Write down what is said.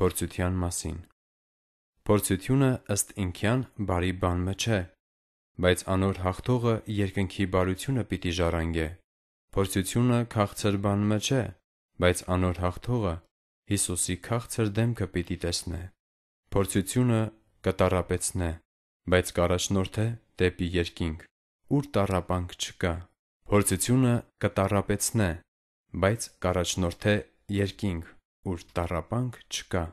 Փորձության մասին Փորձությունը ըստ ինքյան բարի բանմը չէ, բայց անոր հաղթողը երկնքի բարությունը պիտի ժառանգե։ Փորձությունը քաղցր բանմը չէ, բայց անոր հաղթողը Հիսուսի քաղցր դեմքը պիտի տեսնե։ Փորձությունը կտարապեցնե, բայց կարաշնորհ է դեպի երկինք, ուր տառապանք չկա։ Փորձությունը կտարապեցնե, բայց կարաշնորհ է երկինք, ուր տառապանք չկա